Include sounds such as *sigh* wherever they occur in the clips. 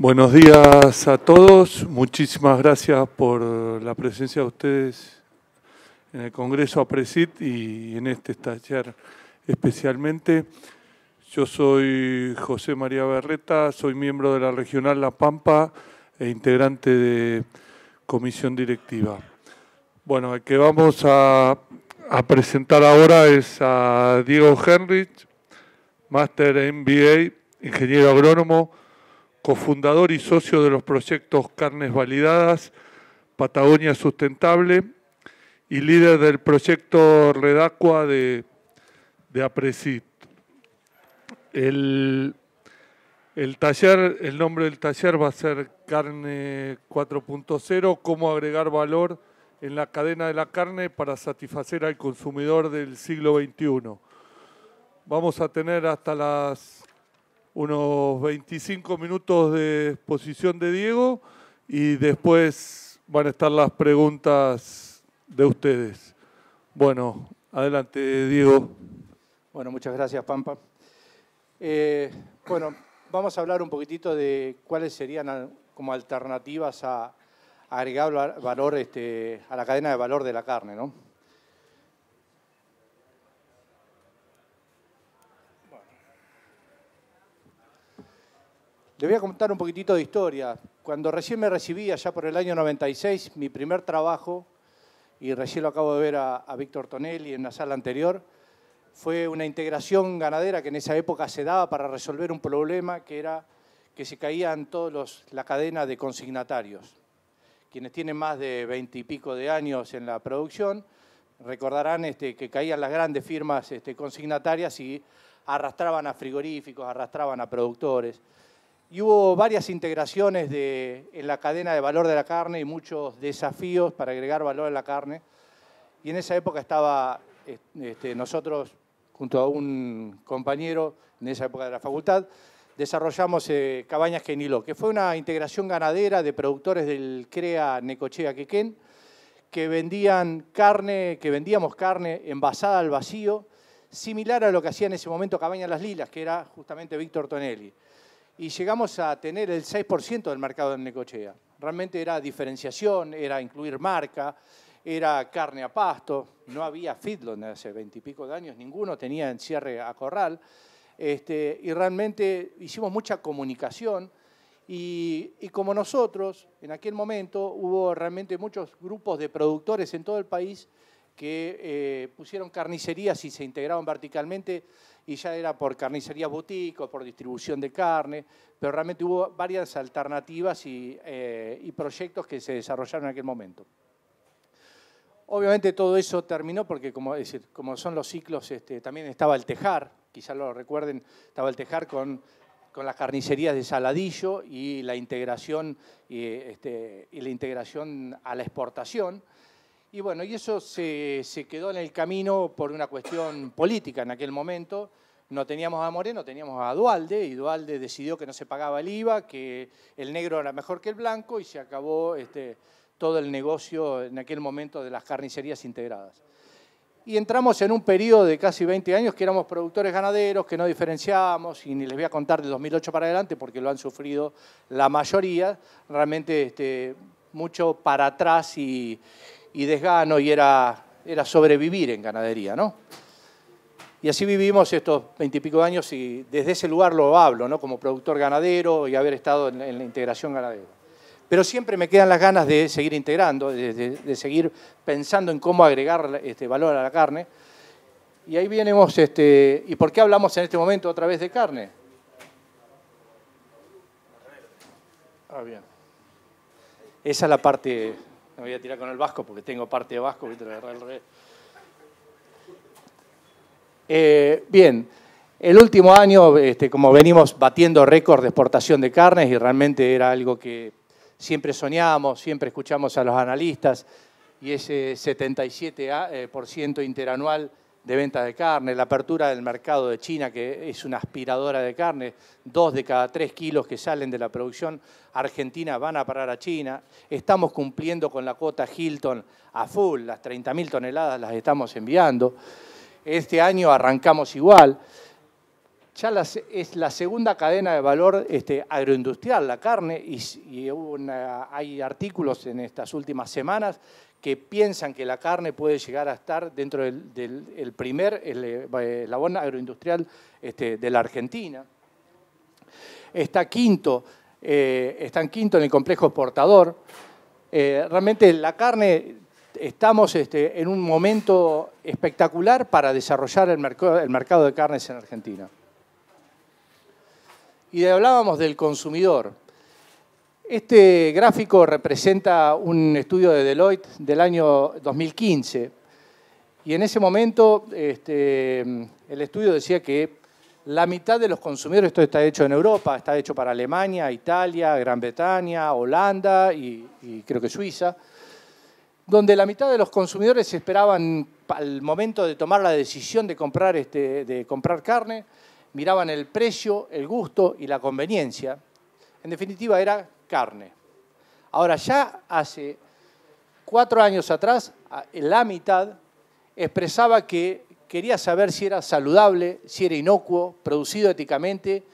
Buenos días a todos. Muchísimas gracias por la presencia de ustedes en el Congreso APRESIT y en este taller especialmente. Yo soy José María Berreta, soy miembro de la Regional La Pampa e integrante de Comisión Directiva. Bueno, el que vamos a, presentar ahora es a Diego Henrich, máster MBA, ingeniero agrónomo, cofundador y socio de los proyectos Carnes Validadas, Patagonia Sustentable y líder del proyecto Redacua de, de Apresit. El, taller, el nombre del taller va a ser Carne 4.0, cómo agregar valor en la cadena de la carne para satisfacer al consumidor del siglo XXI. Vamos a tener hasta las unos 25 minutos de exposición de Diego y después van a estar las preguntas de ustedes. Bueno, adelante Diego. Bueno, muchas gracias Pampa. Eh, bueno, vamos a hablar un poquitito de cuáles serían como alternativas a, agregar valor este, a la cadena de valor de la carne, ¿no? Les voy a contar un poquitito de historia. Cuando recién me recibí, allá por el año 96, mi primer trabajo, y recién lo acabo de ver a, Víctor Tonelli en la sala anterior, fue una integración ganadera que en esa época se daba para resolver un problema que era que se caían todos los, la cadena de consignatarios. Quienes tienen más de pico de años en la producción recordarán este, que caían las grandes firmas este, consignatarias y arrastraban a frigoríficos, arrastraban a productores y hubo varias integraciones en la cadena de valor de la carne y muchos desafíos para agregar valor a la carne. Y en esa época estaba eh, este, nosotros, junto a un compañero, en esa época de la facultad, desarrollamos eh, Cabañas Geniló, que fue una integración ganadera de productores del CREA Necochea Quequén, que vendían carne, que vendíamos carne envasada al vacío, similar a lo que hacía en ese momento Cabañas Las Lilas, que era justamente Víctor Tonelli y llegamos a tener el 6% del mercado en Necochea. Realmente era diferenciación, era incluir marca, era carne a pasto, no había feedlot hace veintipico de años, ninguno tenía encierre a corral, este, y realmente hicimos mucha comunicación, y, y, como nosotros, en aquel momento hubo realmente muchos grupos de productores en todo el país que eh, pusieron carnicerías y se integraban verticalmente y ya era por carnicerías boutique por distribución de carne, pero realmente hubo varias alternativas eh, y, proyectos que se desarrollaron en aquel momento. Obviamente todo eso terminó porque, como, son los ciclos, este, también estaba el tejar, quizás lo recuerden, estaba el tejar con, las carnicerías de Saladillo y la integración, y este, la integración a la exportación. Y bueno, y eso se, quedó en el camino por una cuestión política en aquel momento. No teníamos a Moreno, teníamos a Dualde, y Dualde decidió que no se pagaba el IVA, que el negro era mejor que el blanco, y se acabó este, todo el negocio en aquel momento de las carnicerías integradas. Y entramos en un periodo de casi 20 años que éramos productores ganaderos, que no diferenciábamos, y ni les voy a contar de 2008 para adelante, porque lo han sufrido la mayoría, realmente este, mucho para atrás y, y desgano y era, era sobrevivir en ganadería, ¿no? Y así vivimos estos veintipico años y desde ese lugar lo hablo, ¿no? Como productor ganadero y haber estado en, la integración ganadera. Pero siempre me quedan las ganas de seguir integrando, de, seguir pensando en cómo agregar este valor a la carne. Y ahí venimos, este, ¿y por qué hablamos en este momento otra vez de carne? Ah, bien. Esa es la parte me voy a tirar con el vasco porque tengo parte de vasco, eh, bien, el último año, este, como venimos batiendo récord de exportación de carnes y realmente era algo que siempre soñábamos, siempre escuchamos a los analistas y ese 77% eh, interanual de venta de carne, la apertura del mercado de China, que es una aspiradora de carne, dos de cada tres kilos que salen de la producción argentina van a parar a China, estamos cumpliendo con la cuota Hilton a full, las 30.000 toneladas las estamos enviando, este año arrancamos igual ya es la segunda cadena de valor este, agroindustrial, la carne, y, hay artículos en estas últimas semanas que piensan que la carne puede llegar a estar dentro del, primer, eh, la primer agroindustrial este, de la Argentina. Está quinto, eh, está en quinto en el complejo exportador. Eh, realmente la carne estamos este, en un momento espectacular para desarrollar el mercado de carnes en Argentina y hablábamos del consumidor. Este gráfico representa un estudio de Deloitte del año 2015 y en ese momento este, el estudio decía que la mitad de los consumidores, esto está hecho en Europa, está hecho para Alemania, Italia, Gran Bretaña, Holanda y, creo que Suiza, donde la mitad de los consumidores esperaban al momento de tomar la decisión de este, de comprar carne, miraban el precio, el gusto y la conveniencia. En definitiva, era carne. Ahora, ya hace cuatro años atrás, la mitad expresaba que quería saber si era saludable, si era inocuo, producido éticamente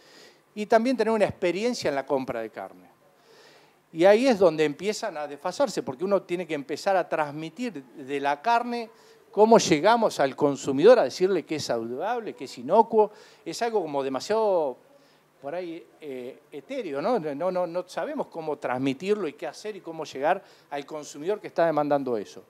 y también tener una experiencia en la compra de carne. Y ahí es donde empiezan a desfasarse, porque uno tiene que empezar a transmitir de la carne cómo llegamos al consumidor a decirle que es saludable, que es inocuo, es algo como demasiado por ahí eh, etéreo, ¿no? ¿no? no sabemos cómo transmitirlo y qué hacer y cómo llegar al consumidor que está demandando eso.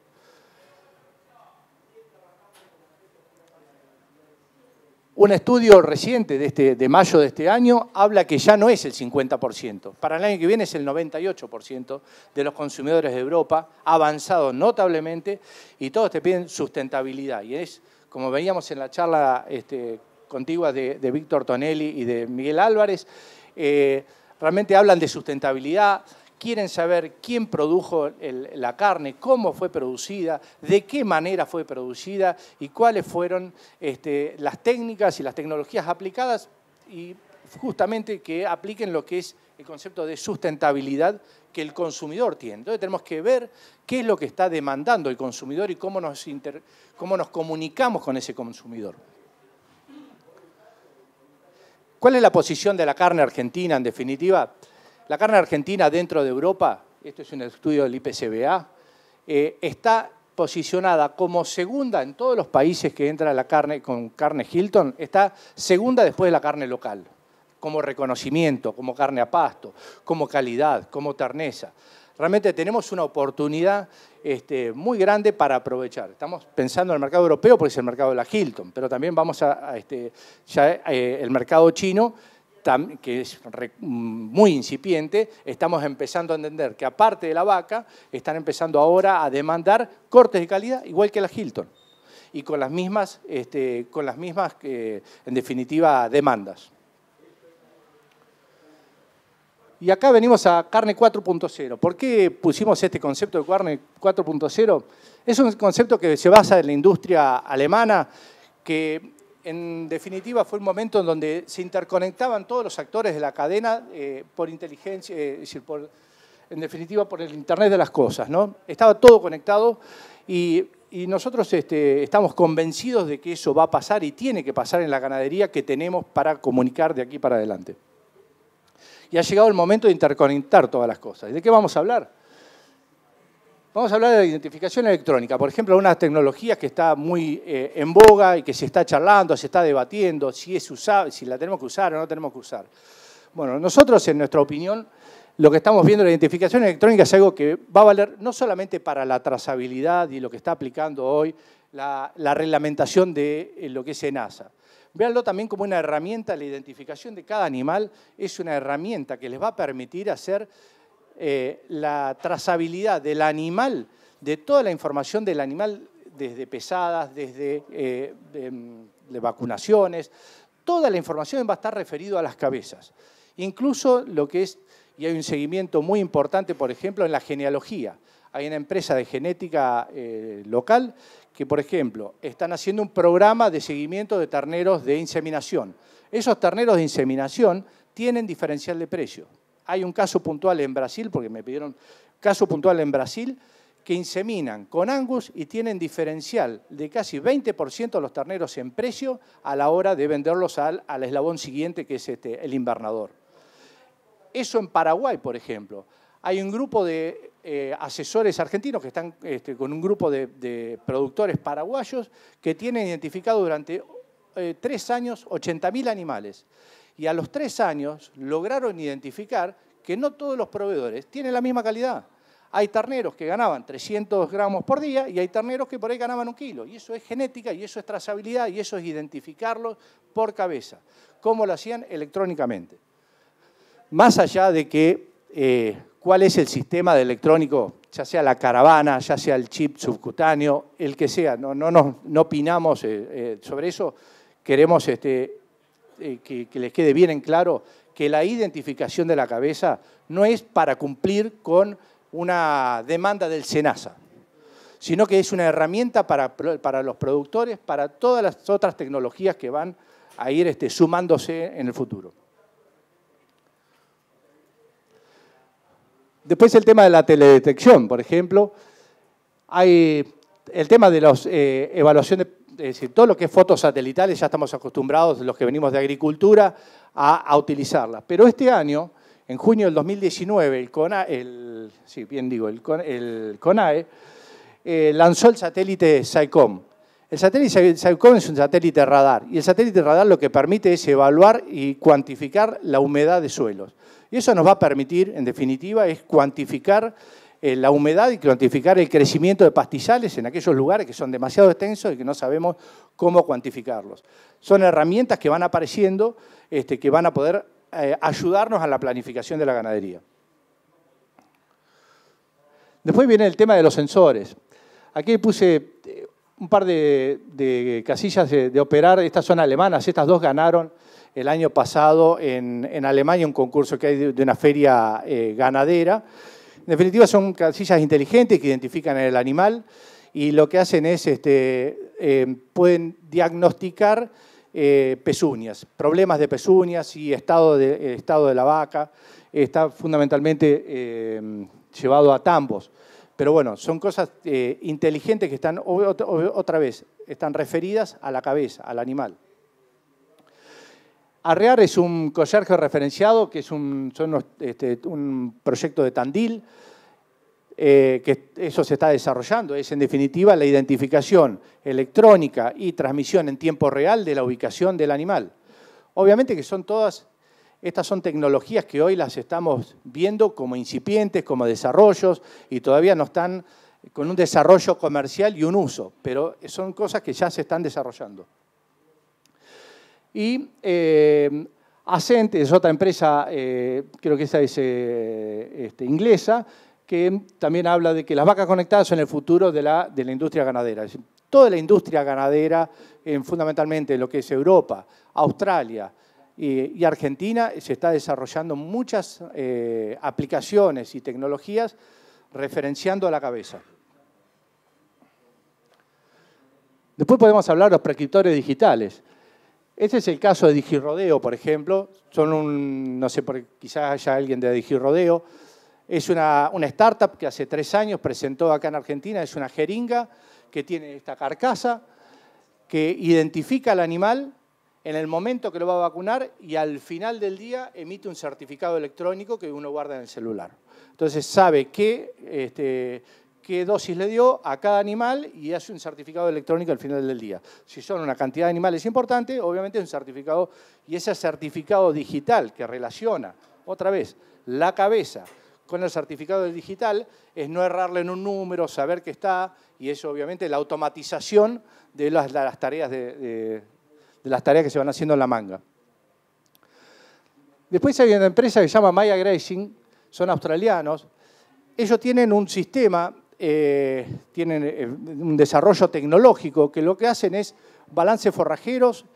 Un estudio reciente de, este, de mayo de este año habla que ya no es el 50%, para el año que viene es el 98% de los consumidores de Europa, ha avanzado notablemente, y todos te piden sustentabilidad. Y es, como veíamos en la charla este, contigua de, Víctor Tonelli y de Miguel Álvarez, eh, realmente hablan de sustentabilidad, quieren saber quién produjo la carne, cómo fue producida, de qué manera fue producida y cuáles fueron este, las técnicas y las tecnologías aplicadas y justamente que apliquen lo que es el concepto de sustentabilidad que el consumidor tiene. Entonces tenemos que ver qué es lo que está demandando el consumidor y cómo cómo nos comunicamos con ese consumidor. ¿Cuál es la posición de la carne argentina en definitiva? La carne argentina dentro de Europa, esto es un estudio del IPCBA, eh, está posicionada como segunda en todos los países que entra la carne con carne Hilton, está segunda después de la carne local, como reconocimiento, como carne a pasto, como calidad, como terneza. Realmente tenemos una oportunidad este, muy grande para aprovechar. Estamos pensando en el mercado europeo porque es el mercado de la Hilton, pero también vamos a, este, eh, el mercado chino que es muy incipiente, estamos empezando a entender que aparte de la vaca, están empezando ahora a demandar cortes de calidad igual que la Hilton y con las mismas, este, con las mismas eh, en definitiva, demandas. Y acá venimos a carne 4.0. ¿Por qué pusimos este concepto de carne 4.0? Es un concepto que se basa en la industria alemana que en definitiva, fue un momento en donde se interconectaban todos los actores de la cadena eh, por inteligencia, eh, es decir, en definitiva, por el Internet de las cosas. Estaba todo conectado y, nosotros este, estamos convencidos de que eso va a pasar y tiene que pasar en la ganadería que tenemos para comunicar de aquí para adelante. Y ha llegado el momento de interconectar todas las cosas. de qué vamos a hablar? Vamos a hablar de la identificación electrónica, por ejemplo, una tecnología que está muy eh, en boga y que se está charlando, se está debatiendo, si, es usable, si la tenemos que usar o no tenemos que usar. Bueno, nosotros, en nuestra opinión, lo que estamos viendo, la identificación electrónica es algo que va a valer no solamente para la trazabilidad y lo que está aplicando hoy la, reglamentación de eh, lo que es ENASA. Véanlo también como una herramienta, la identificación de cada animal es una herramienta que les va a permitir hacer eh, la trazabilidad del animal, de toda la información del animal, desde pesadas, desde eh, em, vacunaciones, toda la información va a estar referido a las cabezas. Incluso lo que es, y hay un seguimiento muy importante, por ejemplo, en la genealogía. Hay una empresa de genética eh, local que, por ejemplo, están haciendo un programa de seguimiento de terneros de inseminación. Esos terneros de inseminación tienen diferencial de precio. Hay un caso puntual en Brasil, porque me pidieron caso puntual en Brasil, que inseminan con Angus y tienen diferencial de casi 20% los terneros en precio a la hora de venderlos al, eslabón siguiente, que es este, el invernador. Eso en Paraguay, por ejemplo. Hay un grupo de eh, asesores argentinos que están este, con un grupo de, productores paraguayos que tienen identificado durante eh, tres años 80.000 animales y a los tres años lograron identificar que no todos los proveedores tienen la misma calidad. Hay terneros que ganaban 300 gramos por día y hay terneros que por ahí ganaban un kilo. Y eso es genética y eso es trazabilidad y eso es identificarlos por cabeza, ¿Cómo lo hacían electrónicamente. Más allá de que eh, cuál es el sistema de electrónico, ya sea la caravana, ya sea el chip subcutáneo, el que sea, no, no, no, opinamos eh, eh, sobre eso, queremos este, eh, que, les quede bien en claro que la identificación de la cabeza no es para cumplir con una demanda del SENASA, sino que es una herramienta para, los productores, para todas las otras tecnologías que van a ir este, sumándose en el futuro. Después el tema de la teledetección, por ejemplo. Hay el tema de la eh, evaluación de es decir, todo lo que es fotos satelitales ya estamos acostumbrados, los que venimos de agricultura, a, utilizarlas. Pero este año, en junio del 2019, el CONAE, el, bien digo, el, el CONAE eh, lanzó el satélite SAICOM. El satélite SAICOM es un satélite radar y el satélite radar lo que permite es evaluar y cuantificar la humedad de suelos. Y eso nos va a permitir, en definitiva, es cuantificar eh, la humedad y cuantificar el crecimiento de pastizales en aquellos lugares que son demasiado extensos y que no sabemos cómo cuantificarlos. Son herramientas que van apareciendo, este, que van a poder eh, ayudarnos a la planificación de la ganadería. Después viene el tema de los sensores. Aquí puse eh, un par de, casillas de, operar. Estas son alemanas, estas dos ganaron el año pasado en, Alemania un concurso que hay de, una feria ganadera. En definitiva, son casillas inteligentes que identifican el animal y lo que hacen es, este, em, pueden diagnosticar eh, pezuñas, problemas de pezuñas y estado de, estado de la vaca. Está fundamentalmente em, llevado a tambos. Pero bueno, son cosas eh, inteligentes que están, otra vez, están referidas a la cabeza, al animal. Arrear es un conserje referenciado, que es un, este, proyecto de Tandil, eh, que eso se está desarrollando. Es en definitiva la identificación electrónica y transmisión en tiempo real de la ubicación del animal. Obviamente que son todas, estas son tecnologías que hoy las estamos viendo como incipientes, como desarrollos, y todavía no están con un desarrollo comercial y un uso, pero son cosas que ya se están desarrollando. Y eh, Ascent es otra empresa, eh, creo que esa es eh, este, inglesa, que también habla de que las vacas conectadas son el futuro de la, industria ganadera. Toda la industria ganadera, fundamentalmente lo que es Europa, Australia, y, Argentina se está desarrollando muchas eh, aplicaciones y tecnologías referenciando a la cabeza. Después podemos hablar de los prescriptores digitales. Este es el caso de Digirodeo, por ejemplo. Son un, no sé, quizás haya alguien de Digirodeo. Es una, startup que hace tres años presentó acá en Argentina. Es una jeringa que tiene esta carcasa que identifica al animal en el momento que lo va a vacunar y al final del día emite un certificado electrónico que uno guarda en el celular. Entonces sabe que... Este, qué dosis le dio a cada animal y hace un certificado electrónico al final del día. Si son una cantidad de animales importante, obviamente es un certificado y ese certificado digital que relaciona, otra vez, la cabeza con el certificado digital es no errarle en un número, saber que está y eso obviamente la automatización de las, tareas de, las tareas que se van haciendo en la manga. Después hay una empresa que se llama Maya Gracing, son australianos. Ellos tienen un sistema eh, tienen eh, un desarrollo tecnológico que lo que hacen es balance forrajeros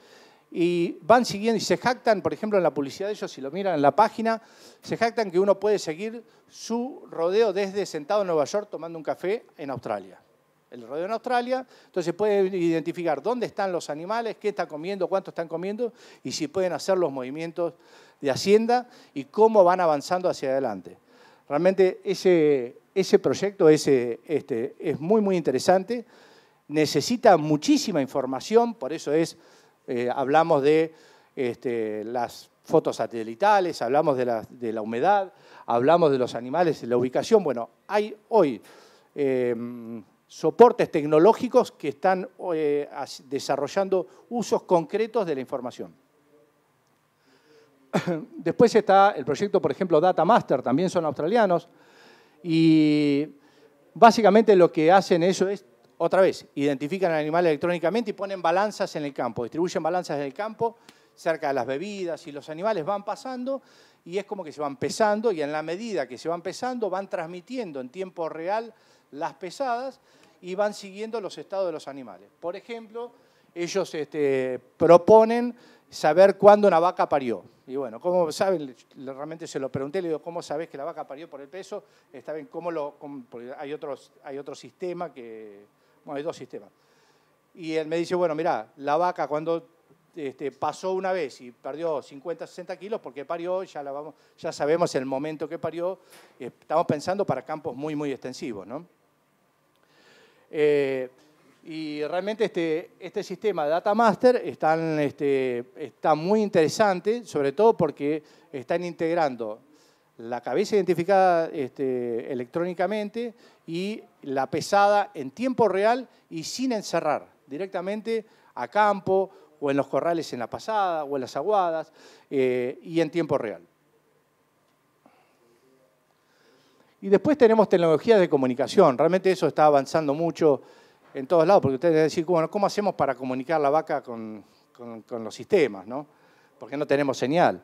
y van siguiendo y se jactan, por ejemplo, en la publicidad de ellos, si lo miran en la página, se jactan que uno puede seguir su rodeo desde sentado en Nueva York tomando un café en Australia. El rodeo en Australia, entonces puede identificar dónde están los animales, qué están comiendo, cuánto están comiendo y si pueden hacer los movimientos de hacienda y cómo van avanzando hacia adelante. Realmente ese, proyecto este, es muy, muy interesante. Necesita muchísima información, por eso es, eh, hablamos de este, las fotos satelitales, hablamos de la, humedad, hablamos de los animales, de la ubicación. Bueno, hay hoy em, soportes tecnológicos que están eh, desarrollando usos concretos de la información. *coughs* Después está el proyecto, por ejemplo, Data Master, también son australianos. Y básicamente lo que hacen eso es, otra vez, identifican al animal electrónicamente y ponen balanzas en el campo, distribuyen balanzas en el campo cerca de las bebidas y los animales van pasando y es como que se van pesando y en la medida que se van pesando van transmitiendo en tiempo real las pesadas y van siguiendo los estados de los animales. Por ejemplo, ellos este, proponen saber cuándo una vaca parió. Y bueno, ¿cómo saben? Realmente se lo pregunté, le digo, ¿cómo sabes que la vaca parió por el peso? Está bien, ¿cómo lo...? hay, otros, hay otro sistema que... Bueno, hay dos sistemas. Y él me dice, bueno, mira, la vaca cuando este, pasó una vez y perdió 50, 60 kilos porque parió, ya, la vamos, ya sabemos el momento que parió, eh, estamos pensando para campos muy, muy extensivos, ¿no? Eh, y realmente este, este sistema de Data Master este, está muy interesante, sobre todo porque están integrando la cabeza identificada este, electrónicamente y la pesada en tiempo real y sin encerrar, directamente a campo o en los corrales en la pasada o en las aguadas eh, y en tiempo real. Y después tenemos tecnologías de comunicación, realmente eso está avanzando mucho en todos lados, porque ustedes decir, bueno, ¿cómo hacemos para comunicar la vaca con, los sistemas? ¿no? Porque no tenemos señal.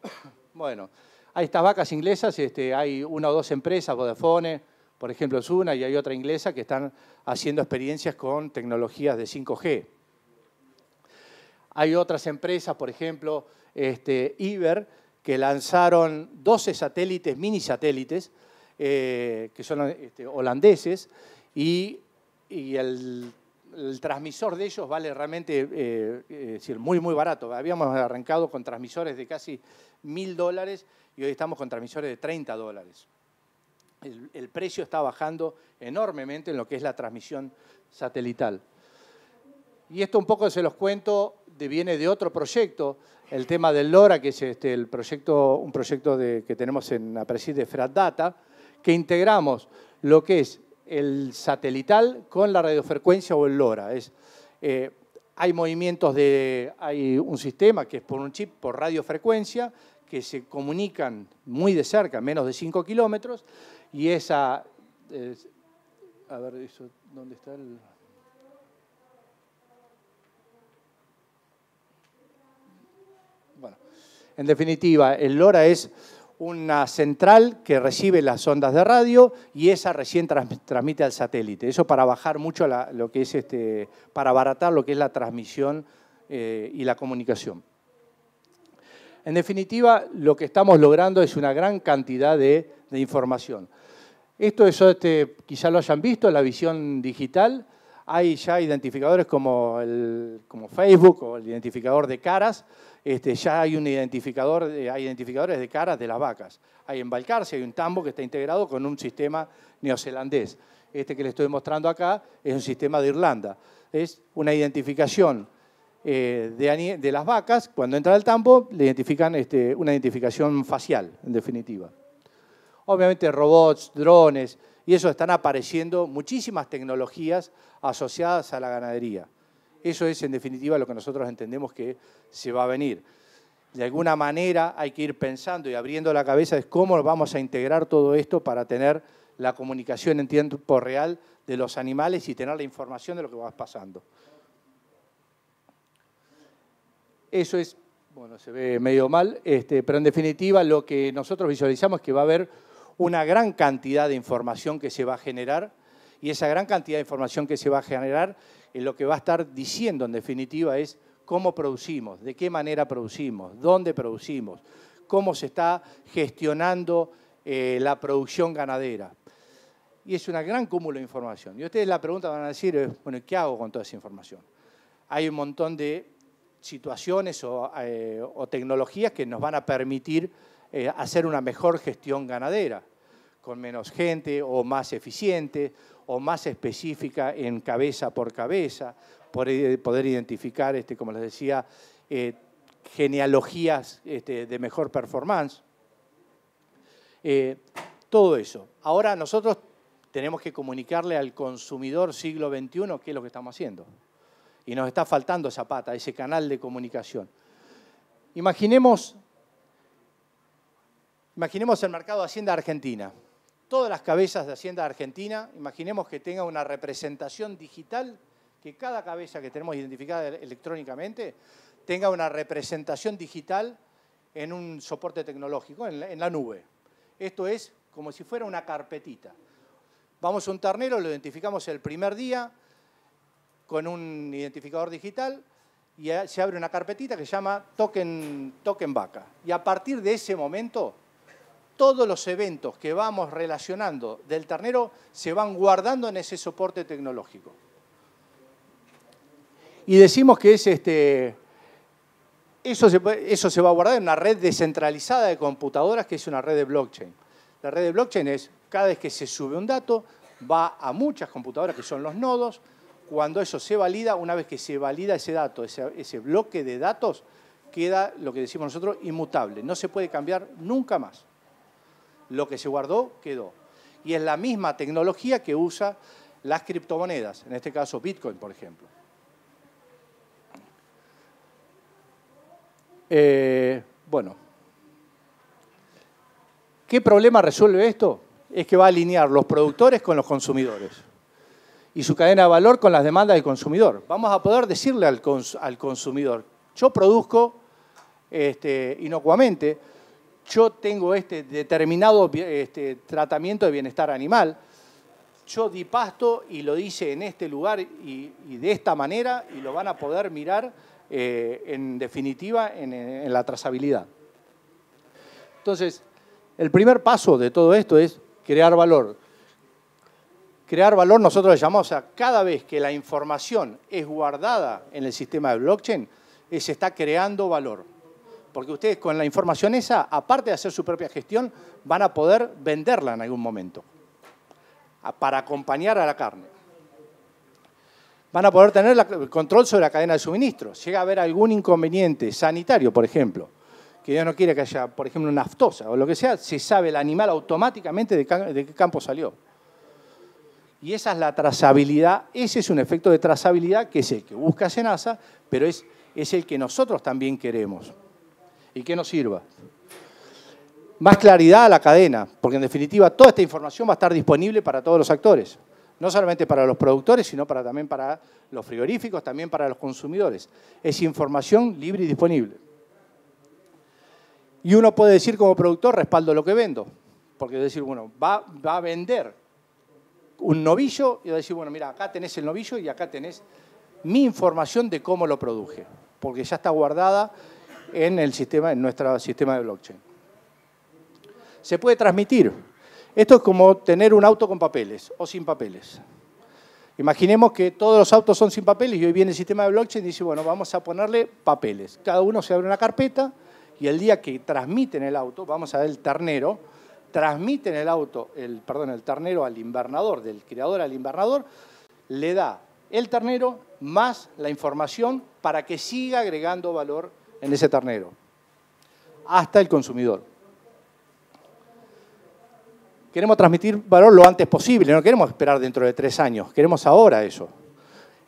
*coughs* bueno, hay estas vacas inglesas, este, hay una o dos empresas, Vodafone, por ejemplo, es una, y hay otra inglesa que están haciendo experiencias con tecnologías de 5G. Hay otras empresas, por ejemplo, este, Iber, que lanzaron 12 satélites, mini satélites, eh, que son este, holandeses, y y el, transmisor de ellos vale realmente, eh, eh, decir, muy, muy barato. Habíamos arrancado con transmisores de casi mil dólares y hoy estamos con transmisores de 30 dólares. El, precio está bajando enormemente en lo que es la transmisión satelital. Y esto un poco se los cuento, viene de otro proyecto, el tema del LoRa, que es este, el proyecto, un proyecto que tenemos en APRESID de Frat Data, que integramos lo que es el satelital con la radiofrecuencia o el LoRa. Eh, hay movimientos de. Hay un sistema que es por un chip, por radiofrecuencia, que se comunican muy de cerca, menos de 5 kilómetros, y esa. a ver, ¿dónde está el.? Bueno, en definitiva, el LoRa es una central que recibe las ondas de radio y esa recién transmite al satélite. Eso para bajar mucho lo que es este, para abaratar lo que es la transmisión eh, y la comunicación. En definitiva, lo que estamos logrando es una gran cantidad de, información. Esto este, quizá lo hayan visto, la visión digital. Hay ya identificadores como, como Facebook o el identificador de caras. Este, ya hay un identificador, hay identificadores de caras de las vacas. Hay en Balcarce, hay un tambo que está integrado con un sistema neozelandés. Este que le estoy mostrando acá es un sistema de Irlanda. Es una identificación eh, de, las vacas, cuando entra al tambo, le identifican este, una identificación facial, en definitiva. Obviamente robots, drones, y eso están apareciendo muchísimas tecnologías asociadas a la ganadería. Eso es en definitiva lo que nosotros entendemos que se va a venir. De alguna manera hay que ir pensando y abriendo la cabeza de cómo vamos a integrar todo esto para tener la comunicación en tiempo real de los animales y tener la información de lo que va pasando. Eso es, bueno, se ve medio mal, este, pero en definitiva lo que nosotros visualizamos es que va a haber una gran cantidad de información que se va a generar y esa gran cantidad de información que se va a generar en eh, lo que va a estar diciendo en definitiva es cómo producimos, de qué manera producimos, dónde producimos, cómo se está gestionando eh, la producción ganadera. Y es un gran cúmulo de información. Y ustedes la pregunta van a decir, eh, bueno, ¿qué hago con toda esa información? Hay un montón de situaciones o, o tecnologías que nos van a permitir eh, hacer una mejor gestión ganadera, con menos gente o más eficiente o más específica en cabeza por cabeza, poder, identificar, este, como les decía, eh, genealogías este, de mejor performance. Eh, todo eso. Ahora nosotros tenemos que comunicarle al consumidor siglo XXI qué es lo que estamos haciendo. Y nos está faltando esa pata, ese canal de comunicación. Imaginemos Imaginemos el mercado Hacienda Argentina. Todas las cabezas de Hacienda Argentina, imaginemos que tenga una representación digital, que cada cabeza que tenemos identificada e- electrónicamente tenga una representación digital en un soporte tecnológico, en la, nube. Esto es como si fuera una carpetita. Vamos a un ternero, lo identificamos el primer día con un identificador digital y se abre una carpetita que se llama token, token vaca. Y a partir de ese momento todos los eventos que vamos relacionando del ternero se van guardando en ese soporte tecnológico. Y decimos que es este, eso se, eso se, va a guardar en una red descentralizada de computadoras que es una red de blockchain. La red de blockchain es, cada vez que se sube un dato, va a muchas computadoras que son los nodos. Cuando eso se valida, una vez que se valida ese dato, ese bloque de datos, queda lo que decimos nosotros inmutable. No se puede cambiar nunca más. Lo que se guardó quedó. Y es la misma tecnología que usa las criptomonedas, en este caso Bitcoin, por ejemplo. Eh, bueno, ¿qué problema resuelve esto? Es que va a alinear los productores con los consumidores y su cadena de valor con las demandas del consumidor. Vamos a poder decirle al, consumidor, yo produzco este, inocuamente, yo tengo este determinado este tratamiento de bienestar animal, yo di pasto y lo hice en este lugar y, de esta manera y lo van a poder mirar eh, en definitiva en, la trazabilidad. Entonces, el primer paso de todo esto es crear valor. Crear valor nosotros le llamamos o sea, cada vez que la información es guardada en el sistema de blockchain, eh, se está creando valor porque ustedes con la información esa, aparte de hacer su propia gestión, van a poder venderla en algún momento para acompañar a la carne. Van a poder tener el control sobre la cadena de suministro. Llega a haber algún inconveniente sanitario, por ejemplo, que ya no quiere que haya, por ejemplo, una aftosa o lo que sea, se sabe el animal automáticamente de qué campo salió. Y esa es la trazabilidad, ese es un efecto de trazabilidad que es el que busca Senasa, pero es el que nosotros también queremos y que nos sirva. Más claridad a la cadena, porque en definitiva toda esta información va a estar disponible para todos los actores, no solamente para los productores, sino para, también para los frigoríficos, también para los consumidores. Es información libre y disponible. Y uno puede decir como productor, respaldo lo que vendo, porque decir, bueno, va, va a vender un novillo y va a decir, bueno, mira, acá tenés el novillo y acá tenés mi información de cómo lo produje, porque ya está guardada en el sistema, en nuestro sistema de blockchain. Se puede transmitir. Esto es como tener un auto con papeles o sin papeles. Imaginemos que todos los autos son sin papeles y hoy viene el sistema de blockchain y dice, bueno, vamos a ponerle papeles. Cada uno se abre una carpeta y el día que transmiten el auto, vamos a ver el ternero, transmiten el auto, el, perdón, el ternero al invernador, del creador al invernador, le da el ternero más la información para que siga agregando valor en ese ternero, hasta el consumidor. Queremos transmitir valor lo antes posible, no queremos esperar dentro de tres años, queremos ahora eso.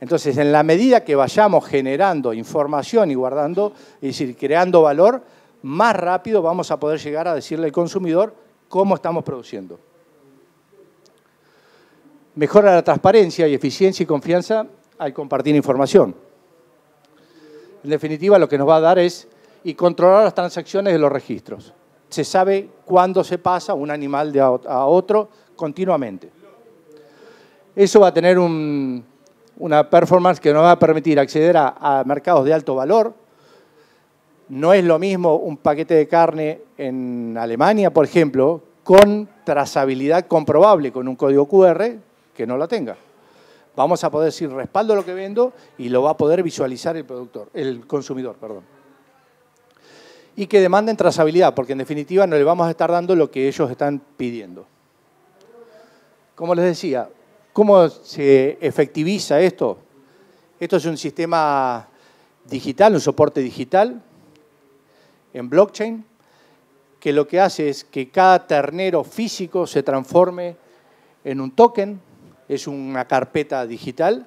Entonces, en la medida que vayamos generando información y guardando, es decir, creando valor, más rápido vamos a poder llegar a decirle al consumidor cómo estamos produciendo. Mejora la transparencia y eficiencia y confianza al compartir información. En definitiva, lo que nos va a dar es y controlar las transacciones de los registros. Se sabe cuándo se pasa un animal de a otro continuamente. Eso va a tener una performance que nos va a permitir acceder a, a, mercados de alto valor. No es lo mismo un paquete de carne en Alemania, por ejemplo, con trazabilidad comprobable con un código QR que no la tenga vamos a poder decir respaldo lo que vendo y lo va a poder visualizar el productor, el consumidor, perdón. Y que demanden trazabilidad, porque en definitiva no le vamos a estar dando lo que ellos están pidiendo. Como les decía, ¿cómo se efectiviza esto? Esto es un sistema digital, un soporte digital en blockchain, que lo que hace es que cada ternero físico se transforme en un token es una carpeta digital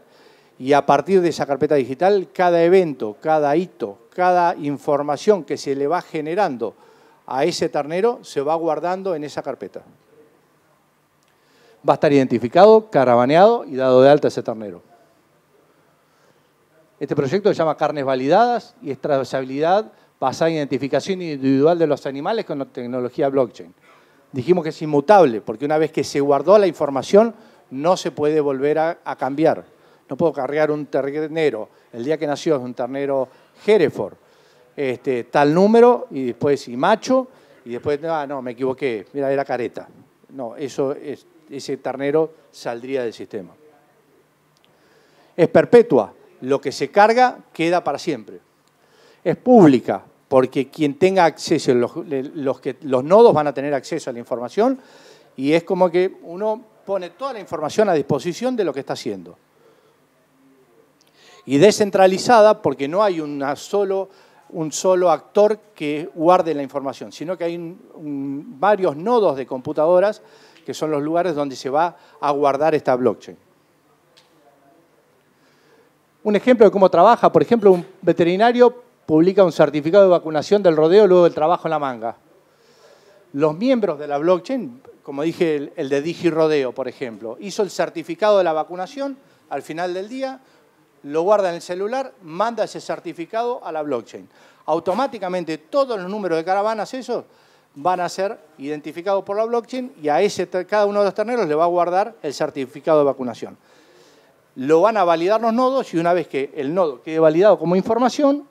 y a partir de esa carpeta digital, cada evento, cada hito, cada información que se le va generando a ese ternero se va guardando en esa carpeta. Va a estar identificado, carabaneado y dado de alta ese ternero. Este proyecto se llama Carnes Validadas y es trazabilidad basada en identificación individual de los animales con la tecnología blockchain. Dijimos que es inmutable, porque una vez que se guardó la información, no se puede volver a, cambiar. No puedo cargar un ternero, el día que nació es un ternero Hereford, este, tal número y después y macho, y después, ah, no, me equivoqué, mira, era careta. No, eso es, ese ternero saldría del sistema. Es perpetua, lo que se carga queda para siempre. Es pública, porque quien tenga acceso, los nodos van a tener acceso a la información y es como que uno pone toda la información a disposición de lo que está haciendo. Y descentralizada porque no hay solo, un solo actor que guarde la información, sino que hay varios nodos de computadoras que son los lugares donde se va a guardar esta blockchain. Un ejemplo de cómo trabaja, por ejemplo, un veterinario publica un certificado de vacunación del rodeo luego del trabajo en la manga. Los miembros de la blockchain como dije, el, de Digirodeo, por ejemplo. Hizo el certificado de la vacunación al final del día, lo guarda en el celular, manda ese certificado a la blockchain. Automáticamente todos los números de caravanas esos van a ser identificados por la blockchain y a ese, cada uno de los terneros le va a guardar el certificado de vacunación. Lo van a validar los nodos y una vez que el nodo quede validado como información,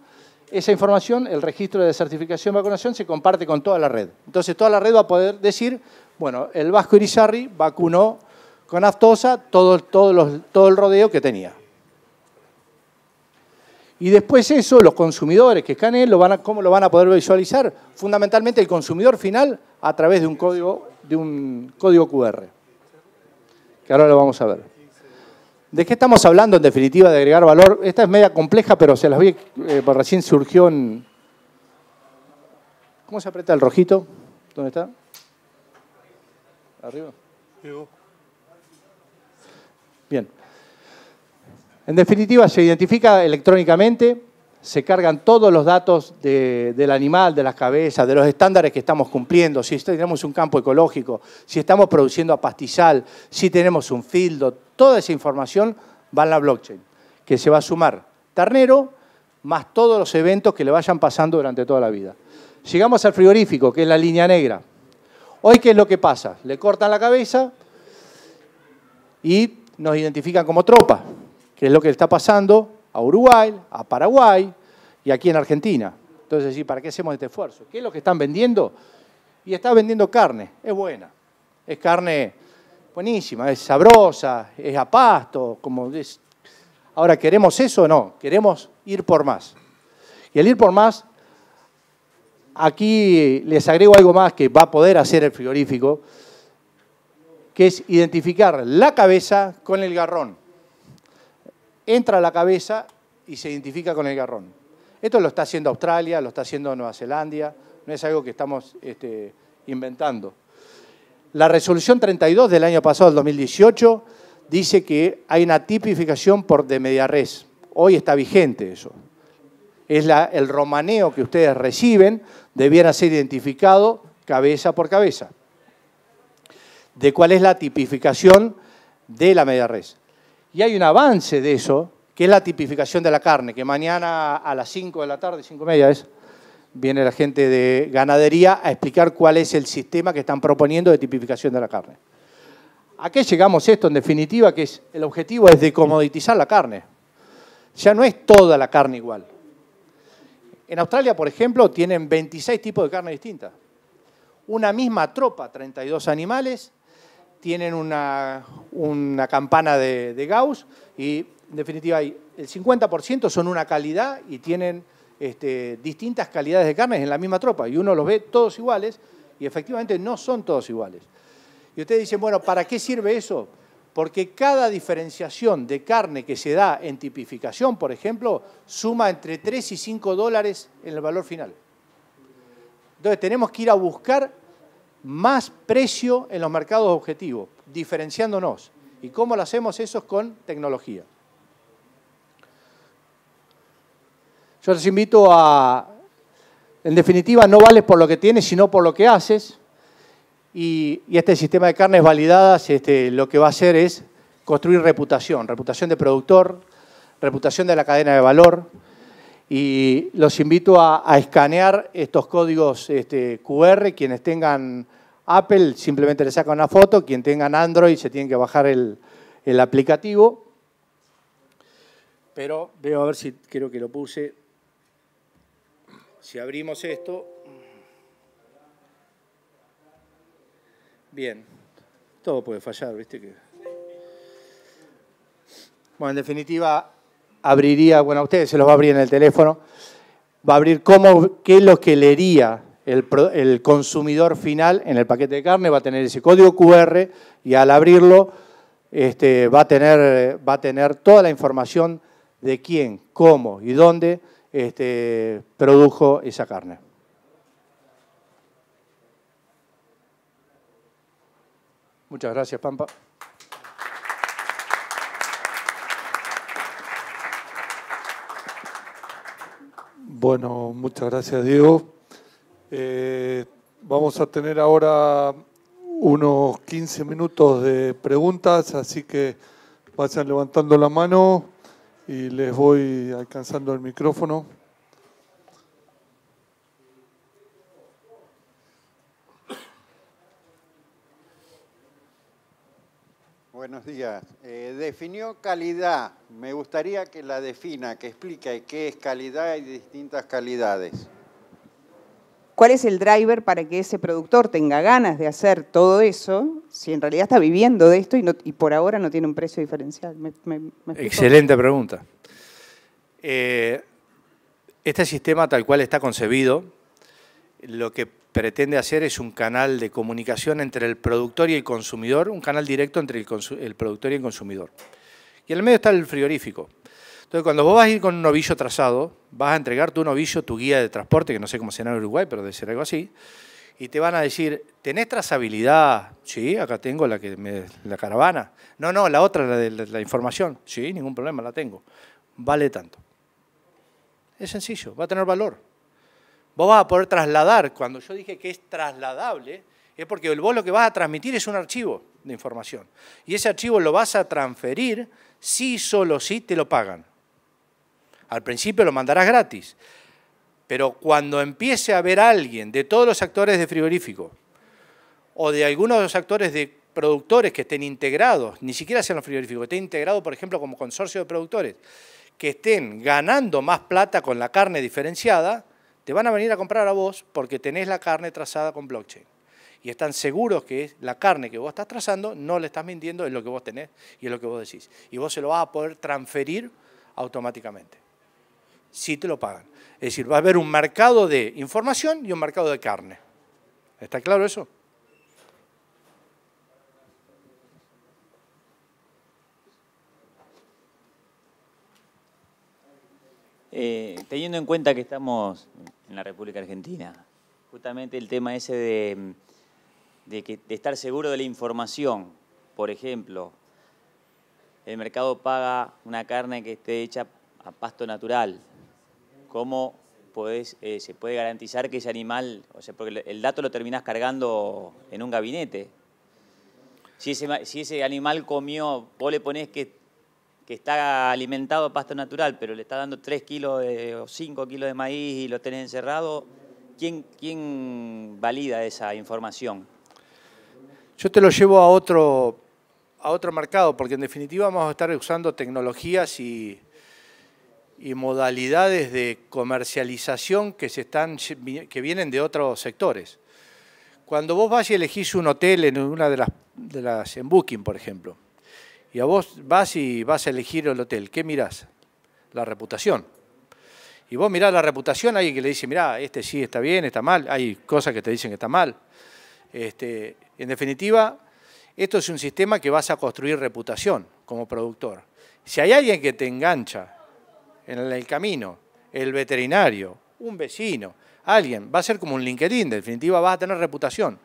esa información, el registro de certificación de vacunación, se comparte con toda la red. Entonces toda la red va a poder decir, bueno, el Vasco Irizarri vacunó con aftosa todo, todo, el rodeo que tenía. Y después eso, los consumidores que escaneen, van ¿cómo lo van a poder visualizar? Fundamentalmente el consumidor final a través de un código, de un código QR, que ahora lo vamos a ver. ¿De qué estamos hablando en definitiva de agregar valor? Esta es media compleja, pero se las vi, eh, recién surgió en... ¿Cómo se aprieta el rojito? ¿Dónde está? Arriba. Bien. En definitiva, se identifica electrónicamente, se cargan todos los datos del animal, de las cabezas, de los estándares que estamos cumpliendo, si tenemos un campo ecológico, si estamos produciendo a pastizal, si tenemos un fildo, toda esa información va en la blockchain, que se va a sumar ternero más todos los eventos que le vayan pasando durante toda la vida. Llegamos al frigorífico, que es la línea negra. Hoy, ¿qué es lo que pasa? Le cortan la cabeza y nos identifican como tropa, que es lo que está pasando a Uruguay, a Paraguay y aquí en Argentina. Entonces, ¿para qué hacemos este esfuerzo? ¿Qué es lo que están vendiendo? Y está vendiendo carne, es buena, es carne buenísima, es sabrosa, es a pasto, como es. Ahora, ¿queremos eso o no? Queremos ir por más. Y el ir por más aquí les agrego algo más que va a poder hacer el frigorífico, que es identificar la cabeza con el garrón. Entra la cabeza y se identifica con el garrón. Esto lo está haciendo Australia, lo está haciendo Nueva Zelanda, no es algo que estamos este, inventando. La resolución 32 del año pasado, del 2018, dice que hay una tipificación por de media res. Hoy está vigente eso. Es la, el romaneo que ustedes reciben debiera ser identificado cabeza por cabeza, de cuál es la tipificación de la media res. Y hay un avance de eso, que es la tipificación de la carne, que mañana a las 5 de la tarde, 5 y media es, viene la gente de ganadería a explicar cuál es el sistema que están proponiendo de tipificación de la carne. ¿A qué llegamos esto? En definitiva, que el objetivo es de comoditizar la carne. Ya no es toda la carne igual. En Australia, por ejemplo, tienen 26 tipos de carne distintas. Una misma tropa, 32 animales, tienen una, campana de, Gauss y, en definitiva, el 50% son una calidad y tienen este, distintas calidades de carnes en la misma tropa. Y uno los ve todos iguales y, efectivamente, no son todos iguales. Y ustedes dicen, bueno, ¿para qué sirve eso? porque cada diferenciación de carne que se da en tipificación, por ejemplo, suma entre 3 y 5 dólares en el valor final. Entonces tenemos que ir a buscar más precio en los mercados objetivos, diferenciándonos. ¿Y cómo lo hacemos eso? con tecnología. Yo les invito a, en definitiva, no vales por lo que tienes, sino por lo que haces. Y, este sistema de carnes validadas este, lo que va a hacer es construir reputación, reputación de productor, reputación de la cadena de valor. Y los invito a, escanear estos códigos este, QR, quienes tengan Apple simplemente le sacan una foto, quien tengan Android se tienen que bajar el, el aplicativo. Pero veo a ver si creo que lo puse. Si abrimos esto, bien. Todo puede fallar, ¿viste? Bueno, en definitiva, abriría, bueno, a ustedes se los va a abrir en el teléfono, va a abrir cómo, qué es lo que leería el, consumidor final en el paquete de carne, va a tener ese código QR y al abrirlo este, va, a tener, va a tener toda la información de quién, cómo y dónde este, produjo esa carne. Muchas gracias, Pampa. Bueno, muchas gracias, Diego. Eh, vamos a tener ahora unos 15 minutos de preguntas, así que vayan levantando la mano y les voy alcanzando el micrófono. buenos días. Eh, definió calidad. Me gustaría que la defina, que explique qué es calidad y distintas calidades. ¿Cuál es el driver para que ese productor tenga ganas de hacer todo eso si en realidad está viviendo de esto y, no, y por ahora no tiene un precio diferencial? Excelente pregunta. Eh, este sistema tal cual está concebido, lo que pretende hacer es un canal de comunicación entre el productor y el consumidor, un canal directo entre el, productor y el consumidor. Y en el medio está el frigorífico. Entonces, cuando vos vas a ir con un novillo trazado, vas a entregar tu novillo, tu guía de transporte, que no sé cómo llama en Uruguay, pero debe ser algo así, y te van a decir, ¿tenés trazabilidad? Sí, acá tengo la, que la caravana. No, no, la otra, la de la, información. Sí, ningún problema, la tengo. Vale tanto. Es sencillo, va a tener valor vos vas a poder trasladar. Cuando yo dije que es trasladable, es porque vos lo que vas a transmitir es un archivo de información. Y ese archivo lo vas a transferir si solo si te lo pagan. Al principio lo mandarás gratis. Pero cuando empiece a haber alguien de todos los actores de frigorífico o de algunos de los actores de productores que estén integrados, ni siquiera sean los frigoríficos, que estén integrados, por ejemplo, como consorcio de productores, que estén ganando más plata con la carne diferenciada, te van a venir a comprar a vos porque tenés la carne trazada con blockchain. Y están seguros que la carne que vos estás trazando, no le estás mintiendo, en lo que vos tenés y es lo que vos decís. Y vos se lo vas a poder transferir automáticamente. Si te lo pagan. Es decir, va a haber un mercado de información y un mercado de carne. ¿Está claro eso? Eh, teniendo en cuenta que estamos en la República Argentina, justamente el tema ese de, que, estar seguro de la información, por ejemplo, el mercado paga una carne que esté hecha a pasto natural. ¿Cómo eh, se puede garantizar que ese animal, o sea, porque el dato lo terminás cargando en un gabinete? Si si ese animal comió, vos le ponés que que está alimentado a pasto natural, pero le está dando 3 kilos o 5 kilos de maíz y lo tenés encerrado, ¿quién, quién valida esa información? Yo te lo llevo a otro, a otro mercado, porque en definitiva vamos a estar usando tecnologías y, modalidades de comercialización que, se están, que vienen de otros sectores. Cuando vos vas y elegís un hotel en una de las, de las en Booking, por ejemplo, y a vos vas y vas a elegir el hotel. ¿Qué mirás? La reputación. Y vos mirás la reputación, hay que le dice, mirá, este sí está bien, está mal, hay cosas que te dicen que está mal. Este, en definitiva, esto es un sistema que vas a construir reputación como productor. Si hay alguien que te engancha en el camino, el veterinario, un vecino, alguien, va a ser como un LinkedIn, en definitiva vas a tener reputación.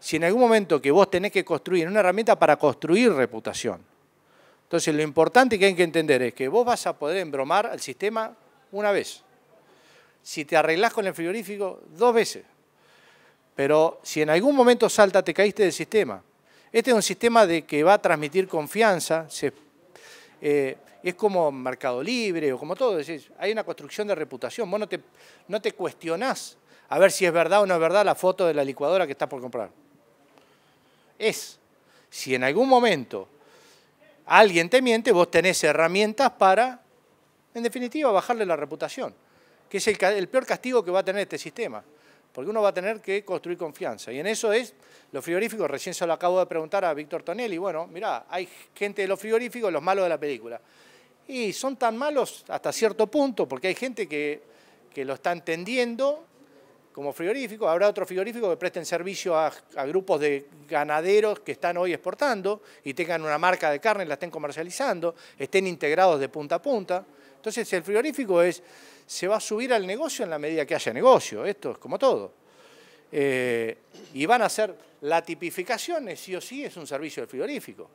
Si en algún momento que vos tenés que construir una herramienta para construir reputación, entonces, lo importante que hay que entender es que vos vas a poder embromar al sistema una vez. Si te arreglás con el frigorífico, dos veces. Pero si en algún momento salta, te caíste del sistema. Este es un sistema de que va a transmitir confianza, eh, es como Mercado Libre o como todo, hay una construcción de reputación, vos no te, no te cuestionás a ver si es verdad o no es verdad la foto de la licuadora que estás por comprar. Es, si en algún momento alguien te miente, vos tenés herramientas para, en definitiva, bajarle la reputación, que es el, peor castigo que va a tener este sistema, porque uno va a tener que construir confianza. Y en eso es los frigoríficos, recién se lo acabo de preguntar a Víctor Tonelli, bueno, mirá, hay gente de los frigoríficos, los malos de la película. Y son tan malos hasta cierto punto, porque hay gente que, que lo está entendiendo como frigorífico, habrá otro frigorífico que presten servicio a, grupos de ganaderos que están hoy exportando y tengan una marca de carne, y la estén comercializando, estén integrados de punta a punta. Entonces el frigorífico es, se va a subir al negocio en la medida que haya negocio, esto es como todo. Eh, y van a hacer la tipificación, sí o sí, es un servicio del frigorífico.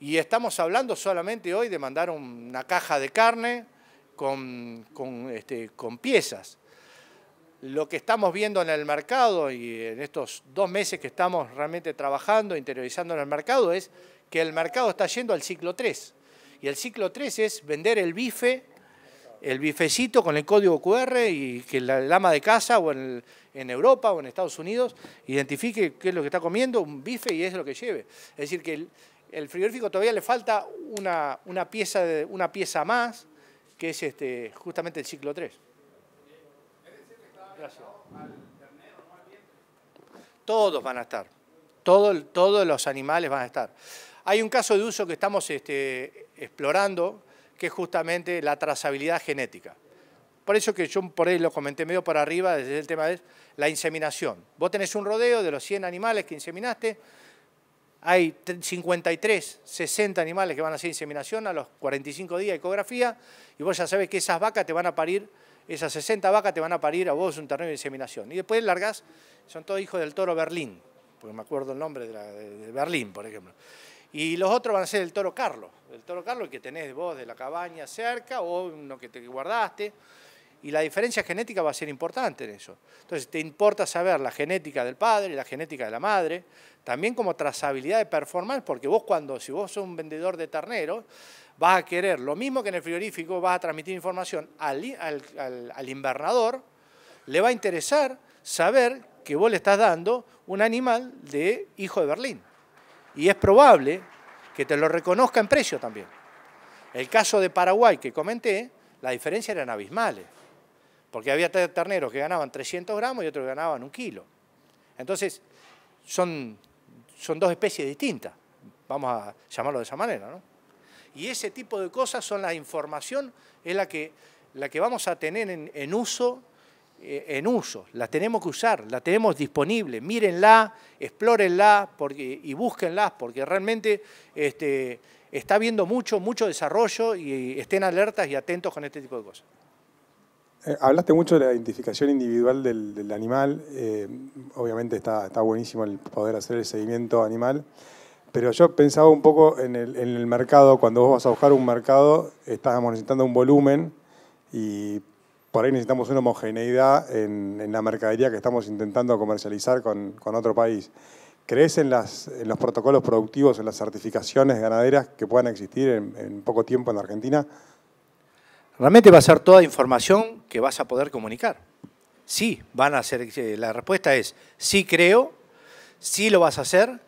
Y estamos hablando solamente hoy de mandar una caja de carne con, con este, piezas lo que estamos viendo en el mercado y en estos dos meses que estamos realmente trabajando, interiorizando en el mercado, es que el mercado está yendo al ciclo 3. Y el ciclo 3 es vender el bife, el bifecito con el código QR y que la, el de casa o en, Europa o en Estados Unidos identifique qué es lo que está comiendo, un bife y es lo que lleve. Es decir, que el, frigorífico todavía le falta una, una pieza, una pieza más, que es este, justamente el ciclo 3. Todos van a estar. todos los animales van a estar. Hay un caso de uso que estamos este, explorando, que es justamente la trazabilidad genética. Por eso que yo por ahí lo comenté medio por arriba, desde el tema de la inseminación. Vos tenés un rodeo de los 100 animales que inseminaste, hay 53, 60 animales que van a hacer inseminación a los 45 días de ecografía, y vos ya sabés que esas vacas te van a parir esas 60 vacas te van a parir a vos un ternero de inseminación. Y después largas, son todos hijos del toro Berlín, porque me acuerdo el nombre de, Berlín, por ejemplo. Y los otros van a ser el toro Carlos, el toro Carlos que tenés vos de la cabaña cerca o uno que te guardaste. Y la diferencia genética va a ser importante en eso. Entonces, te importa saber la genética del padre, y la genética de la madre, también como trazabilidad de performance, porque vos cuando, si vos sos un vendedor de terneros, vas a querer lo mismo que en el frigorífico, vas a transmitir información al, invernador, le va a interesar saber que vos le estás dando un animal de hijo de Berlín. Y es probable que te lo reconozca en precio también. El caso de Paraguay que comenté, la diferencia eran abismales, porque había terneros que ganaban 300 gramos y otros que ganaban un kilo. Entonces, son, son dos especies distintas, vamos a llamarlo de esa manera, ¿no? Y ese tipo de cosas son la información, es la que, la que vamos a tener en, uso, eh, en uso, la tenemos que usar, la tenemos disponible, mírenla, explórenla y búsquenla, porque realmente este, está habiendo mucho, mucho desarrollo y estén alertas y atentos con este tipo de cosas. Eh, hablaste mucho de la identificación individual del, animal, eh, obviamente está, está buenísimo el poder hacer el seguimiento animal. Pero yo pensaba un poco en el, mercado, cuando vos vas a buscar un mercado, estábamos necesitando un volumen y por ahí necesitamos una homogeneidad en, la mercadería que estamos intentando comercializar con, otro país. ¿Crees en, los protocolos productivos, en las certificaciones ganaderas que puedan existir en, en poco tiempo en la Argentina? Realmente va a ser toda información que vas a poder comunicar. Sí, van a ser. Eh, la respuesta es sí creo, sí lo vas a hacer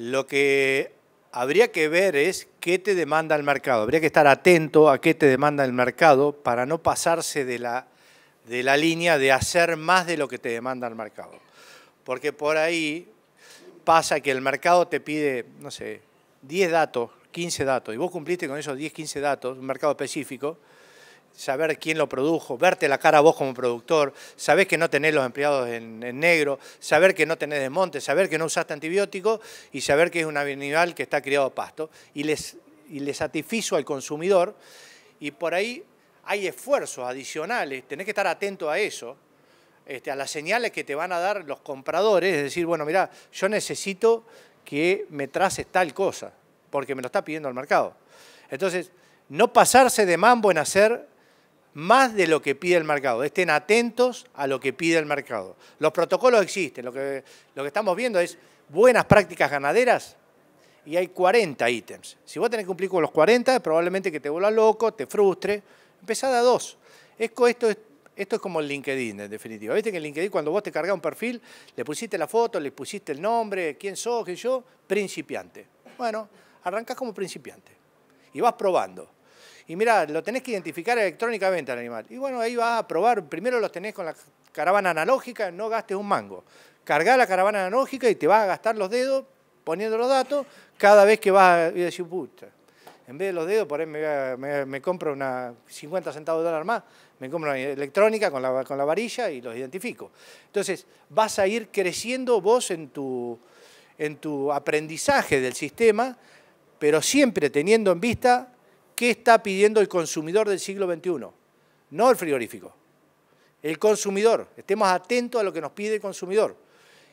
lo que habría que ver es qué te demanda el mercado. Habría que estar atento a qué te demanda el mercado para no pasarse de la, de la línea de hacer más de lo que te demanda el mercado. Porque por ahí pasa que el mercado te pide, no sé, 10 datos, 15 datos, y vos cumpliste con esos 10, 15 datos, un mercado específico, saber quién lo produjo, verte la cara a vos como productor, saber que no tenés los empleados en, negro, saber que no tenés desmonte, saber que no usaste antibióticos y saber que es un animal que está criado pasto. Y les, y satisfizo al consumidor y por ahí hay esfuerzos adicionales, tenés que estar atento a eso, este, a las señales que te van a dar los compradores, es decir, bueno, mira, yo necesito que me traces tal cosa, porque me lo está pidiendo el mercado. Entonces, no pasarse de mambo en hacer más de lo que pide el mercado. Estén atentos a lo que pide el mercado. Los protocolos existen. Lo que, lo que estamos viendo es buenas prácticas ganaderas y hay 40 ítems. Si vos tenés que cumplir con los 40, probablemente que te vuelva loco, te frustre. Empezá a dos. Esto, es, como el LinkedIn, en definitiva. Viste que en LinkedIn cuando vos te cargás un perfil, le pusiste la foto, le pusiste el nombre, quién sos, qué yo, principiante. Bueno, arrancás como principiante y vas probando y mira, lo tenés que identificar electrónicamente al animal. Y bueno, ahí vas a probar, primero los tenés con la caravana analógica, no gastes un mango. Cargá la caravana analógica y te vas a gastar los dedos poniendo los datos cada vez que vas a, decir, puta, en vez de los dedos, por ahí me, compro una 50 centavos de dólar más, me compro una electrónica con la, varilla y los identifico. Entonces, vas a ir creciendo vos en tu, en tu aprendizaje del sistema, pero siempre teniendo en vista ¿Qué está pidiendo el consumidor del siglo XXI? No el frigorífico. El consumidor. Estemos atentos a lo que nos pide el consumidor.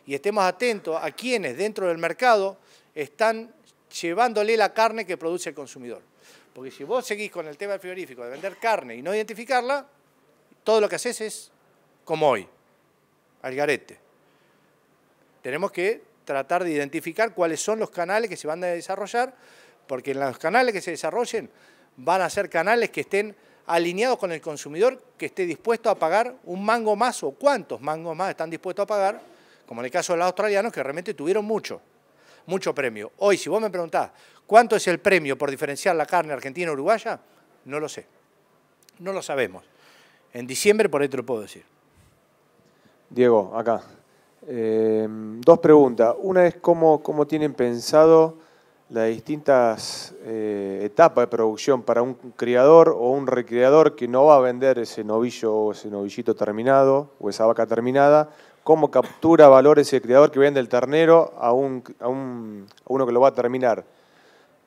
Y estemos atentos a quienes dentro del mercado están llevándole la carne que produce el consumidor. Porque si vos seguís con el tema del frigorífico, de vender carne y no identificarla, todo lo que haces es como hoy, al garete. Tenemos que tratar de identificar cuáles son los canales que se van a desarrollar, porque en los canales que se desarrollen van a ser canales que estén alineados con el consumidor, que esté dispuesto a pagar un mango más o cuántos mangos más están dispuestos a pagar, como en el caso de los australianos, que realmente tuvieron mucho, mucho premio. Hoy, si vos me preguntás, ¿cuánto es el premio por diferenciar la carne argentina-uruguaya? No lo sé, no lo sabemos. En diciembre por ahí te lo puedo decir. Diego, acá. Eh, dos preguntas. Una es cómo tienen pensado las distintas eh, etapas de producción para un criador o un recreador que no va a vender ese novillo o ese novillito terminado o esa vaca terminada, cómo captura valor ese criador que vende el ternero a, un, a, un, uno que lo va a terminar.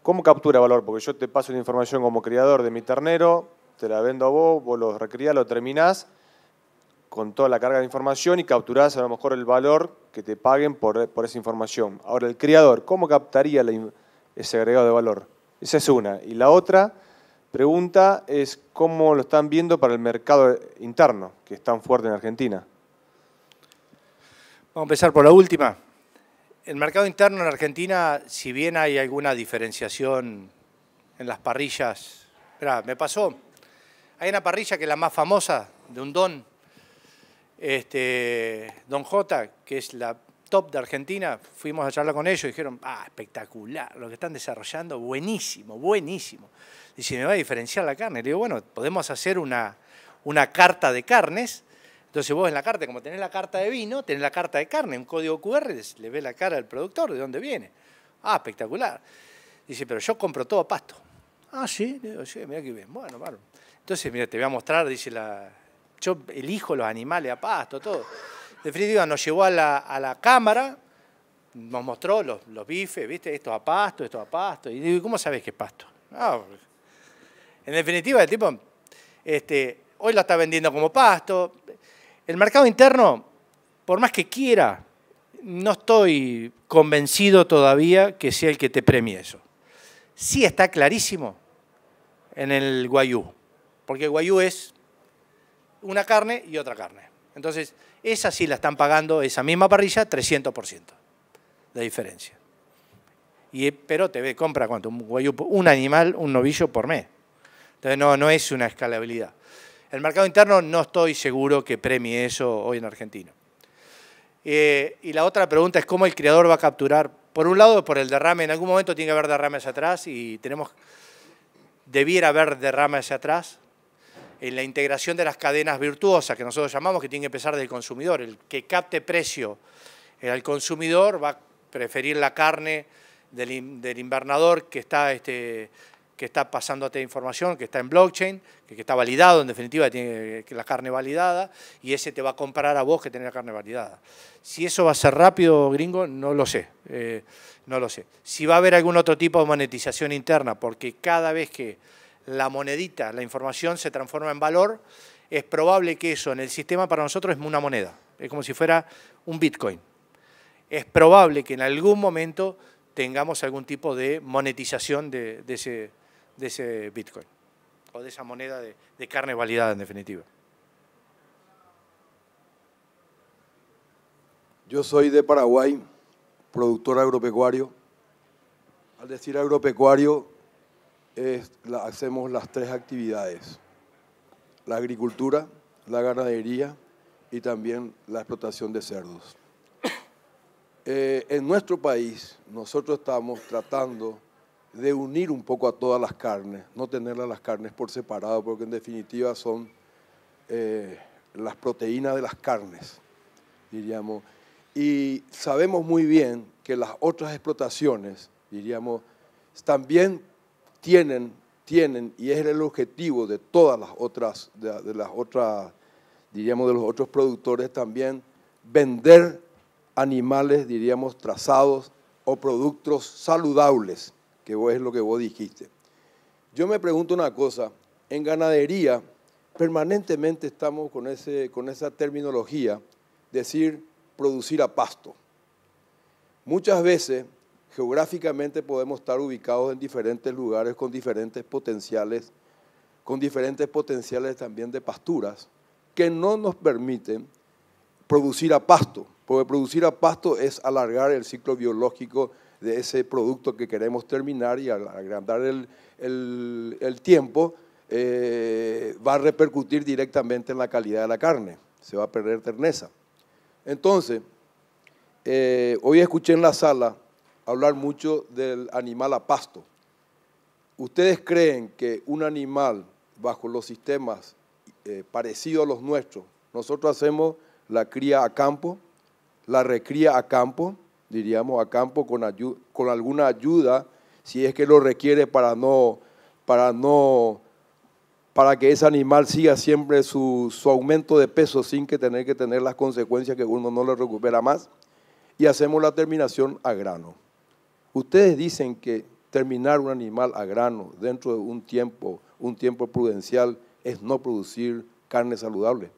¿Cómo captura valor? Porque yo te paso la información como criador de mi ternero, te la vendo a vos, vos lo recreás, lo terminás con toda la carga de información y capturás a lo mejor el valor que te paguen por, por esa información. Ahora, el criador, ¿cómo captaría la información? ese agregado de valor. Esa es una. Y la otra pregunta es cómo lo están viendo para el mercado interno, que es tan fuerte en Argentina. Vamos a empezar por la última. El mercado interno en Argentina, si bien hay alguna diferenciación en las parrillas, Mirá, me pasó, hay una parrilla que es la más famosa de un don, este, Don J, que es la top de Argentina, fuimos a charlar con ellos y dijeron, ah, espectacular, lo que están desarrollando, buenísimo, buenísimo. Dice, me va a diferenciar la carne, le digo, bueno, podemos hacer una, una carta de carnes. Entonces vos en la carta, como tenés la carta de vino, tenés la carta de carne, un código QR, le ve la cara al productor, de dónde viene. Ah, espectacular. Dice, pero yo compro todo a pasto. Ah, sí, sí, mira qué bien. Bueno, bueno. Entonces, mira, te voy a mostrar, dice la. Yo elijo los animales a pasto, todo definitiva nos llevó a la, cámara, nos mostró los, los, bifes, ¿viste? Esto a pasto, esto a pasto. Y digo, ¿cómo sabes que es pasto? en definitiva, el tipo, este, hoy lo está vendiendo como pasto. El mercado interno, por más que quiera, no estoy convencido todavía que sea el que te premie eso. Sí está clarísimo en el guayú, porque guayú es una carne y otra carne. Entonces, esa sí la están pagando, esa misma parrilla, 300% de diferencia. Y, eh, pero ve, compra cuánto, un, animal, un novillo por mes. Entonces, no, no es una escalabilidad. El mercado interno no estoy seguro que premie eso hoy en Argentina. Eh, y la otra pregunta es cómo el criador va a capturar, por un lado, por el derrame, en algún momento tiene que haber derrames atrás y tenemos, debiera haber derrames atrás, en la integración de las cadenas virtuosas, que nosotros llamamos, que tiene que empezar del consumidor. El que capte precio eh, al consumidor va a preferir la carne del, invernador que está, este, que está pasándote información, que está en blockchain, que, está validado, en definitiva, tiene eh, la carne validada, y ese te va a comprar a vos que tenés la carne validada. Si eso va a ser rápido, gringo, no lo sé. Eh, no lo sé. Si va a haber algún otro tipo de monetización interna, porque cada vez que la monedita, la información se transforma en valor, es probable que eso en el sistema para nosotros es una moneda, es como si fuera un Bitcoin. Es probable que en algún momento tengamos algún tipo de monetización de, ese, de ese, Bitcoin o de esa moneda de, de carne validada en definitiva. Yo soy de Paraguay, productor agropecuario. Al decir agropecuario, la, hacemos las tres actividades, la agricultura, la ganadería y también la explotación de cerdos. Eh, en nuestro país nosotros estamos tratando de unir un poco a todas las carnes, no tenerlas las carnes por separado, porque en definitiva son eh, las proteínas de las carnes, diríamos. Y sabemos muy bien que las otras explotaciones, diríamos, también tienen, tienen, y es el objetivo de todas las otras, de, las otras, diríamos, de los otros productores también, vender animales, diríamos, trazados o productos saludables, que es lo que vos dijiste. Yo me pregunto una cosa, en ganadería permanentemente estamos con, ese, con esa terminología, decir producir a pasto. Muchas veces geográficamente podemos estar ubicados en diferentes lugares con diferentes potenciales, con diferentes potenciales también de pasturas que no nos permiten producir a pasto, porque producir a pasto es alargar el ciclo biológico de ese producto que queremos terminar y al agrandar el, tiempo eh, va a repercutir directamente en la calidad de la carne, se va a perder terneza. Entonces, eh, hoy escuché en la sala hablar mucho del animal a pasto. ¿Ustedes creen que un animal bajo los sistemas eh, parecidos a los nuestros, nosotros hacemos la cría a campo, la recría a campo, diríamos a campo con, alguna ayuda, si es que lo requiere para no, para no, para que ese animal siga siempre su, aumento de peso sin que tener que tener las consecuencias que uno no le recupera más, y hacemos la terminación a grano. Ustedes dicen que terminar un animal a grano dentro de un tiempo, un tiempo prudencial, es no producir carne saludable.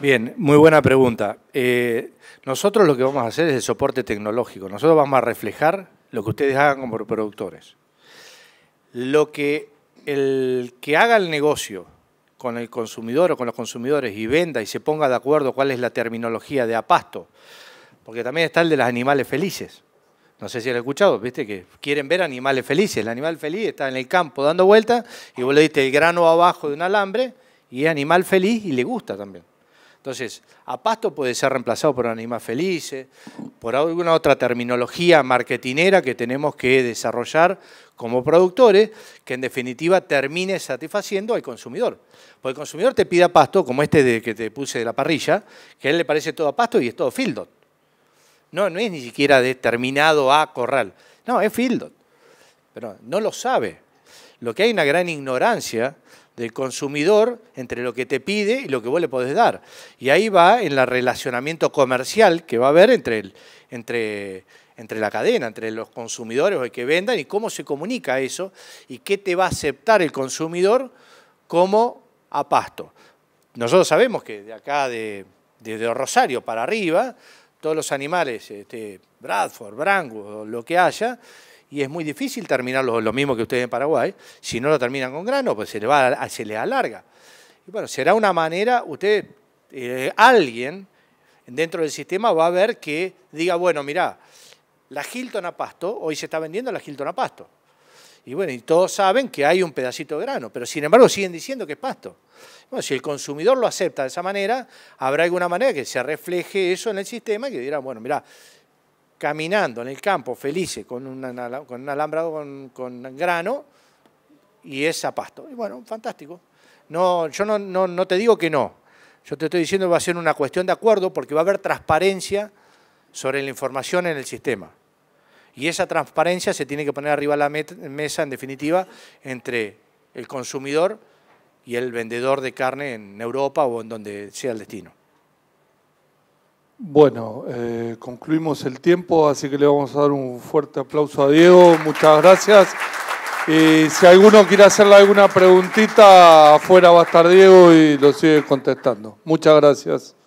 Bien, muy buena pregunta. Eh, nosotros lo que vamos a hacer es el soporte tecnológico. Nosotros vamos a reflejar lo que ustedes hagan como productores. Lo que el que haga el negocio con el consumidor o con los consumidores y venda y se ponga de acuerdo cuál es la terminología de apasto, porque también está el de los animales felices no sé si lo has escuchado, viste que quieren ver animales felices. El animal feliz está en el campo dando vueltas y vos le diste el grano abajo de un alambre y es animal feliz y le gusta también. Entonces, a pasto puede ser reemplazado por animales felices, por alguna otra terminología marketinera que tenemos que desarrollar como productores, que en definitiva termine satisfaciendo al consumidor. Porque el consumidor te pide pasto, como este de que te puse de la parrilla, que a él le parece todo a pasto y es todo field no, no es ni siquiera determinado a Corral. No, es field. Pero no lo sabe. Lo que hay una gran ignorancia del consumidor entre lo que te pide y lo que vos le podés dar. Y ahí va en el relacionamiento comercial que va a haber entre, el, entre, la cadena, entre los consumidores o el que vendan y cómo se comunica eso y qué te va a aceptar el consumidor como a pasto. Nosotros sabemos que de acá, de, desde Rosario para arriba, todos los animales, este, Bradford, Brangus, lo que haya, y es muy difícil terminarlos, lo mismo que ustedes en Paraguay, si no lo terminan con grano, pues se le, va, se le alarga. Y bueno, será una manera, usted, eh, alguien dentro del sistema va a ver que diga, bueno, mira, la Hilton a pasto, hoy se está vendiendo la Hilton a pasto, y bueno, y todos saben que hay un pedacito de grano, pero sin embargo siguen diciendo que es pasto. Bueno, si el consumidor lo acepta de esa manera, habrá alguna manera que se refleje eso en el sistema y que dirá, bueno, mira, caminando en el campo felices con, con un alambrado con, grano y es a pasto. Y bueno, fantástico. No, yo no, no, no te digo que no. Yo te estoy diciendo que va a ser una cuestión de acuerdo porque va a haber transparencia sobre la información en el sistema. Y esa transparencia se tiene que poner arriba de la mesa, en definitiva, entre el consumidor y el vendedor de carne en Europa o en donde sea el destino. Bueno, eh, concluimos el tiempo, así que le vamos a dar un fuerte aplauso a Diego. Muchas gracias. Y si alguno quiere hacerle alguna preguntita, afuera va a estar Diego y lo sigue contestando. Muchas gracias.